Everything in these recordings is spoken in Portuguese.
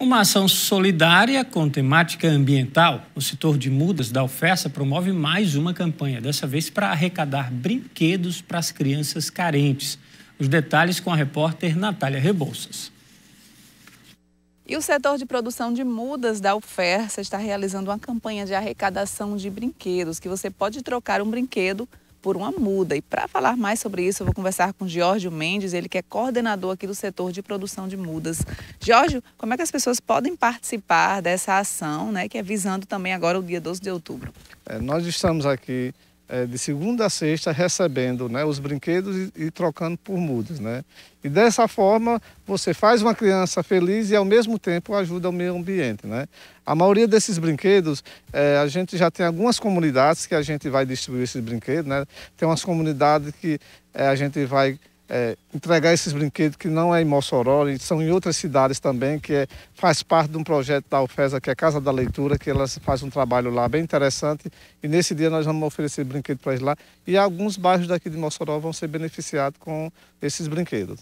Uma ação solidária com temática ambiental, o setor de mudas da oferta promove mais uma campanha, dessa vez para arrecadar brinquedos para as crianças carentes. Os detalhes com a repórter Natália Rebouças. E o setor de produção de mudas da UFERSA está realizando uma campanha de arrecadação de brinquedos, que você pode trocar um brinquedo por uma muda. E para falar mais sobre isso, eu vou conversar com Giorgio Mendes, ele que é coordenador aqui do setor de produção de mudas. Giorgio, como é que as pessoas podem participar dessa ação, né, que é visando também agora o dia 12 de outubro? É, nós estamos aqui é, de segunda a sexta recebendo né, os brinquedos e, e, trocando por mudas. Né? E dessa forma você faz uma criança feliz e ao mesmo tempo ajuda o meio ambiente. Né? A maioria desses brinquedos, é, a gente já tem algumas comunidades que a gente vai distribuir esses brinquedos. Né? Tem umas comunidades que é, a gente vai é, entregar esses brinquedos que não é em Mossoró, são em outras cidades também, que é, faz parte de um projeto da UFESA, que é a Casa da Leitura, que elas faz um trabalho lá bem interessante. E nesse dia nós vamos oferecer brinquedo para eles lá. E alguns bairros daqui de Mossoró vão ser beneficiados com esses brinquedos.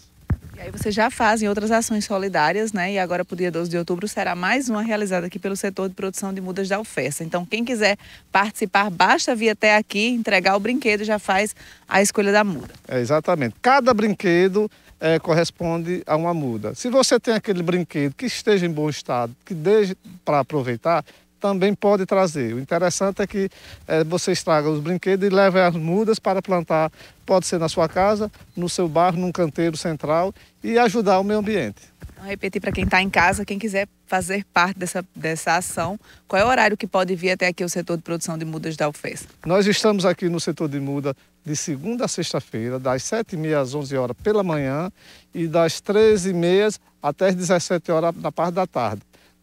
E aí vocês já fazem outras ações solidárias, né? E agora, para o dia 12 de outubro, será mais uma realizada aqui pelo setor de produção de mudas da UFESA. Então, quem quiser participar, basta vir até aqui, entregar o brinquedo e já faz a escolha da muda. É, exatamente. Cada brinquedo é, corresponde a uma muda. Se você tem aquele brinquedo que esteja em bom estado, que deixe para aproveitar, também pode trazer. O interessante é que é, você estraga os brinquedos e leve as mudas para plantar, pode ser na sua casa, no seu bairro, num canteiro central e ajudar o meio ambiente. Vou repetir para quem está em casa, quem quiser fazer parte dessa, dessa ação, qual é o horário que pode vir até aqui o setor de produção de mudas da UFES? Nós estamos aqui no setor de muda de segunda a sexta-feira, das 7h30 às 11 horas pela manhã e das 13h30 até as 17 horas na parte da tarde.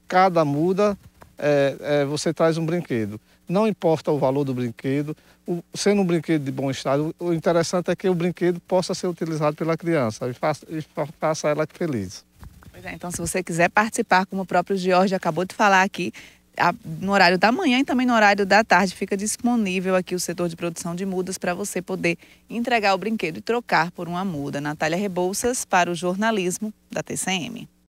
Cada muda é, é, você traz um brinquedo. Não importa o valor do brinquedo, o, sendo um brinquedo de bom estado, o interessante é que o brinquedo possa ser utilizado pela criança e faça, e faça ela feliz. Pois é, então se você quiser participar, como o próprio Jorge acabou de falar aqui, no horário da manhã e também no horário da tarde fica disponível aqui o setor de produção de mudas para você poder entregar o brinquedo e trocar por uma muda. Natália Rebouças para o jornalismo da TCM.